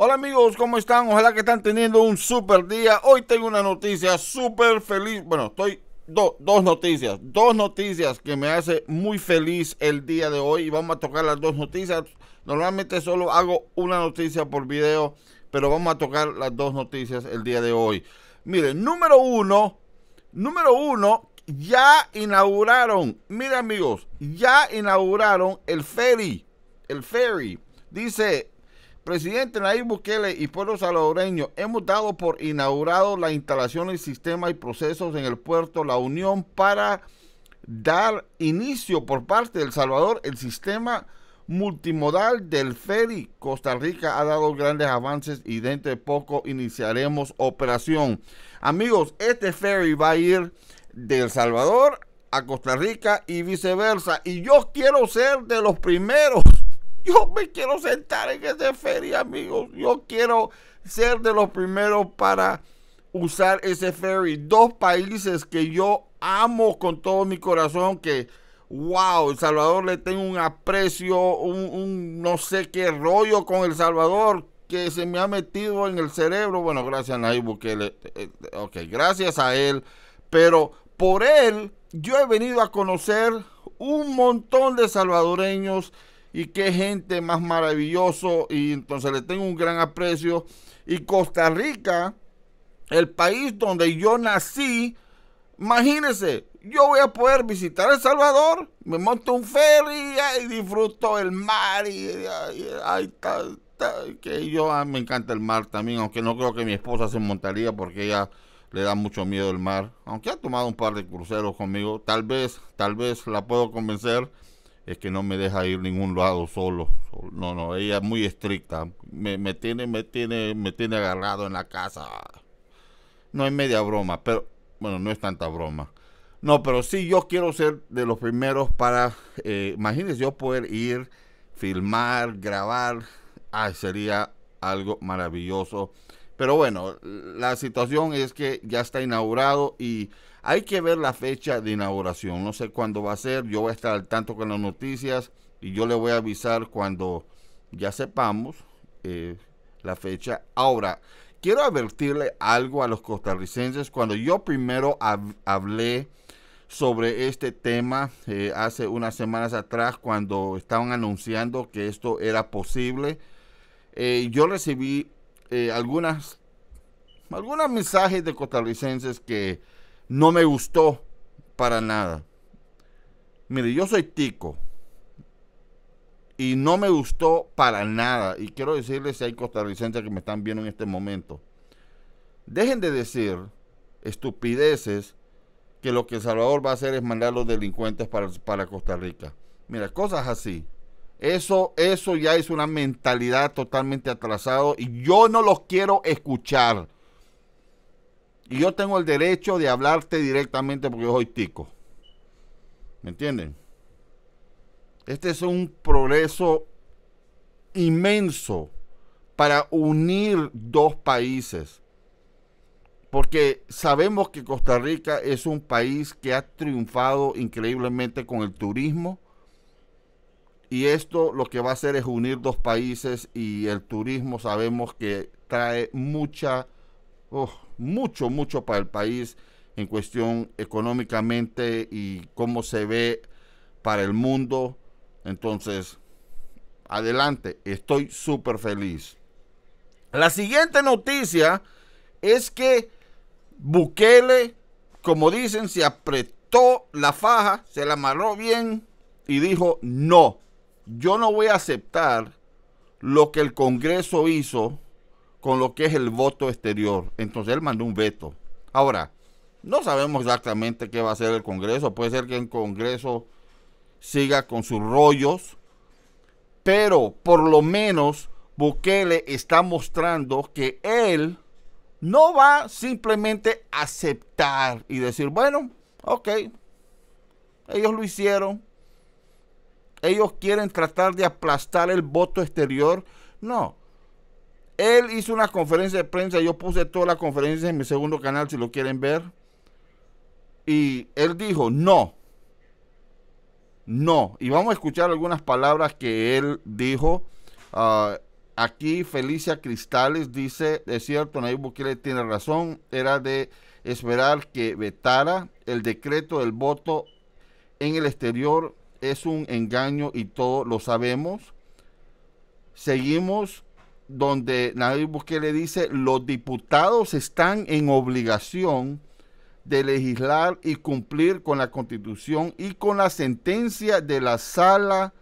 Hola amigos, ¿cómo están? Ojalá que están teniendo un super día. Hoy tengo una noticia súper feliz. Bueno, estoy dos noticias, dos noticias que me hace muy feliz el día de hoy y vamos a tocar las dos noticias. Normalmente solo hago una noticia por video, pero vamos a tocar las dos noticias el día de hoy. Miren, número uno, número uno, ya inauguraron, miren amigos, ya inauguraron el ferry, el ferry. Dice Presidente Nayib Bukele y pueblo salvadoreño, hemos dado por inaugurado la instalación del sistema y procesos en el puerto La Unión para dar inicio por parte del Salvador el sistema multimodal del ferry. Costa Rica ha dado grandes avances y dentro de poco iniciaremos operación. Amigos, este ferry va a ir de El Salvador a Costa Rica y viceversa. Y yo quiero ser de los primeros yo me quiero sentar en ese ferry, amigos. Yo quiero ser de los primeros para usar ese ferry. Dos países que yo amo con todo mi corazón, que wow, El Salvador le tengo un aprecio, un, no sé qué rollo con El Salvador que se me ha metido en el cerebro. Bueno, gracias a Nayib Bukele. Eh, eh, ok, gracias a él. Pero por él yo he venido a conocer un montón de salvadoreños y qué gente más maravilloso y entonces le tengo un gran aprecio. Y Costa Rica, el país donde yo nací, imagínese yo voy a poder visitar El Salvador, me monto un ferry y disfruto el mar y, que yo ah, me encanta el mar también, aunque no creo que mi esposa se montaría porque ella le da mucho miedo el mar, aunque ha tomado un par de cruceros conmigo, tal vez, tal vez la puedo convencer es que no me deja ir ningún lado solo. No, no, ella es muy estricta. Me, me tiene, me tiene, me tiene agarrado en la casa. No es media broma, pero bueno, no es tanta broma. No, pero sí yo quiero ser de los primeros para, eh, imagínense yo poder ir, filmar, grabar. ah sería algo maravilloso. Pero bueno, la situación es que ya está inaugurado y hay que ver la fecha de inauguración, no sé cuándo va a ser, yo voy a estar al tanto con las noticias y yo le voy a avisar cuando ya sepamos eh, la fecha. Ahora, quiero advertirle algo a los costarricenses. Cuando yo primero hablé sobre este tema eh, hace unas semanas atrás, cuando estaban anunciando que esto era posible, eh, yo recibí algunas algunos mensajes de costarricenses que no me gustó para nada. Mire, yo soy tico. Y no me gustó para nada. Y quiero decirles si hay costarricenses que me están viendo en este momento. Dejen de decir estupideces que lo que El Salvador va a hacer es mandar a los delincuentes para, Costa Rica. Mira, cosas así. Eso, eso ya es una mentalidad totalmente atrasada y yo no los quiero escuchar. Y yo tengo el derecho de hablarte directamente porque yo soy tico. ¿Me entienden? Este es un progreso inmenso para unir dos países. Porque sabemos que Costa Rica es un país que ha triunfado increíblemente con el turismo. Y esto lo que va a hacer es unir dos países y el turismo sabemos que trae mucha mucho, mucho para el país en cuestión económicamente y cómo se ve para el mundo. Entonces, adelante, estoy súper feliz. La siguiente noticia es que Bukele, como dicen, se apretó la faja, se la amarró bien y dijo, no, yo no voy a aceptar lo que el Congreso hizo con lo que es el voto exterior. Entonces él mandó un veto. Ahora, no sabemos exactamente qué va a hacer el Congreso. Puede ser que el Congreso siga con sus rollos, pero por lo menos Bukele está mostrando que él no va simplemente a aceptar y decir, bueno, ok, ellos lo hicieron, ellos quieren tratar de aplastar el voto exterior. No, él hizo una conferencia de prensa, yo puse toda la conferencia en mi segundo canal si lo quieren ver. Y él dijo, no, no. Y vamos a escuchar algunas palabras que él dijo. Ah, aquí Felicia Cristales dice, es cierto, Nayib Bukele tiene razón, era de esperar que vetara el decreto del voto en el exterior es un engaño y todo lo sabemos. Seguimos donde Nadie Busqué le dice, los diputados están en obligación de legislar y cumplir con la constitución y con la sentencia de la sala,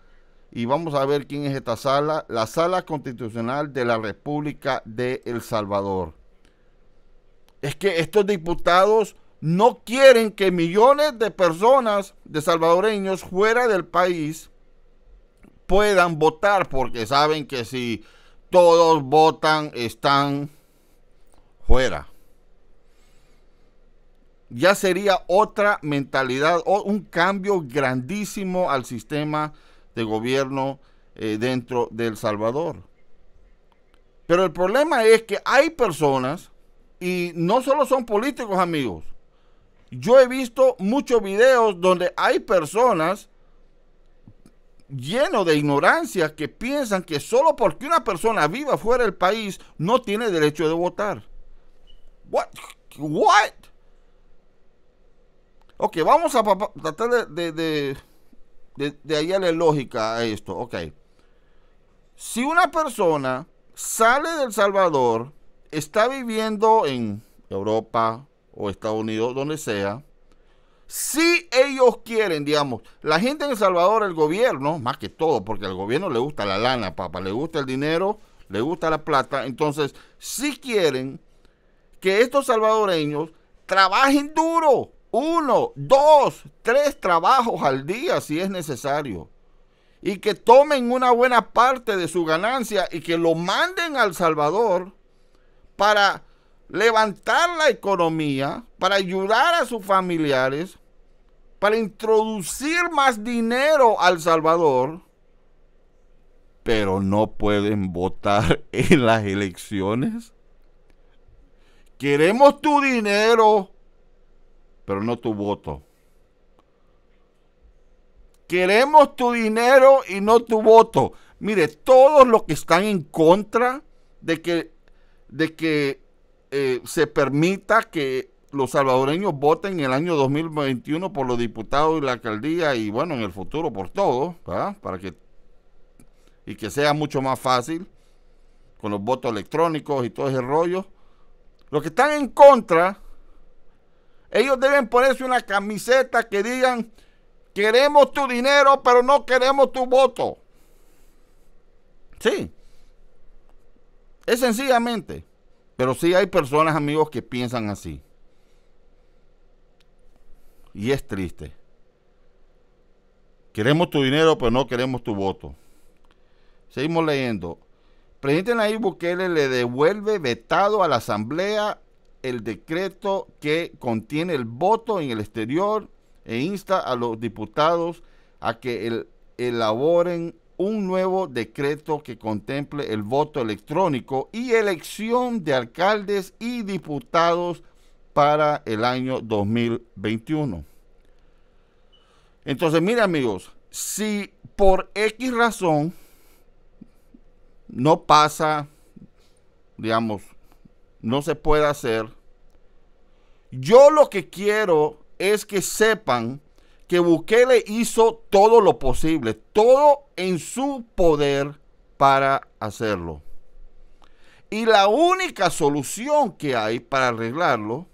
y vamos a ver quién es esta sala, la sala constitucional de la República de El Salvador. Es que estos diputados no quieren que millones de personas de salvadoreños fuera del país puedan votar porque saben que si todos votan, están fuera. Ya sería otra mentalidad, o un cambio grandísimo al sistema de gobierno eh, dentro de El Salvador. Pero el problema es que hay personas, y no solo son políticos amigos, yo he visto muchos videos donde hay personas lleno de ignorancia que piensan que solo porque una persona viva fuera del país no tiene derecho de votar. What? What? Ok, vamos a tratar de, de, de, de la lógica a esto. Ok. Si una persona sale del Salvador, está viviendo en Europa o Estados Unidos, donde sea, si ellos quieren, digamos, la gente en El Salvador, el gobierno, más que todo, porque al gobierno le gusta la lana, papá, le gusta el dinero, le gusta la plata, entonces, si quieren que estos salvadoreños trabajen duro, uno, dos, tres trabajos al día si es necesario, y que tomen una buena parte de su ganancia y que lo manden al Salvador para levantar la economía, para ayudar a sus familiares, para introducir más dinero al Salvador, pero no pueden votar en las elecciones. Queremos tu dinero, pero no tu voto. Queremos tu dinero y no tu voto. Mire, todos los que están en contra de que, de que eh, se permita que los salvadoreños voten en el año 2021 por los diputados y la alcaldía y bueno, en el futuro por todo, Para que y que sea mucho más fácil con los votos electrónicos y todo ese rollo. Los que están en contra, ellos deben ponerse una camiseta que digan, queremos tu dinero, pero no queremos tu voto. Sí. Es sencillamente. Pero sí hay personas, amigos, que piensan así. Y es triste. Queremos tu dinero, pero no queremos tu voto. Seguimos leyendo. Presidente Nayib Bukele le devuelve vetado a la Asamblea el decreto que contiene el voto en el exterior e insta a los diputados a que el, elaboren un nuevo decreto que contemple el voto electrónico y elección de alcaldes y diputados para el año 2021. Entonces, mire amigos, si por X razón no pasa, digamos, no se puede hacer, yo lo que quiero es que sepan que Bukele hizo todo lo posible, todo en su poder para hacerlo. Y la única solución que hay para arreglarlo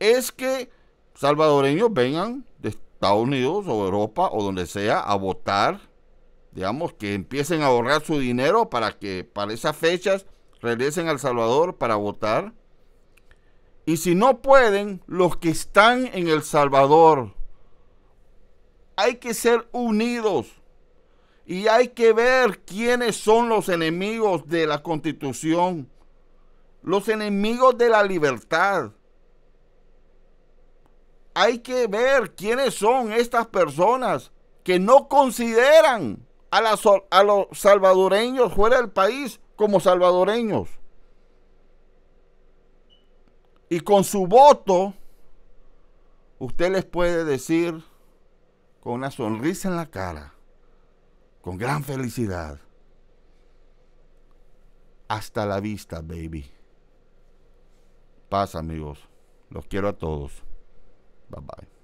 es que salvadoreños vengan de Estados Unidos o Europa o donde sea a votar, digamos, que empiecen a ahorrar su dinero para que para esas fechas regresen al Salvador para votar. Y si no pueden, los que están en El Salvador hay que ser unidos y hay que ver quiénes son los enemigos de la constitución, los enemigos de la libertad. Hay que ver quiénes son estas personas que no consideran a, a los salvadoreños fuera del país como salvadoreños. Y con su voto, usted les puede decir con una sonrisa en la cara, con gran felicidad. Hasta la vista, baby. Paz, amigos. Los quiero a todos. Bye bye.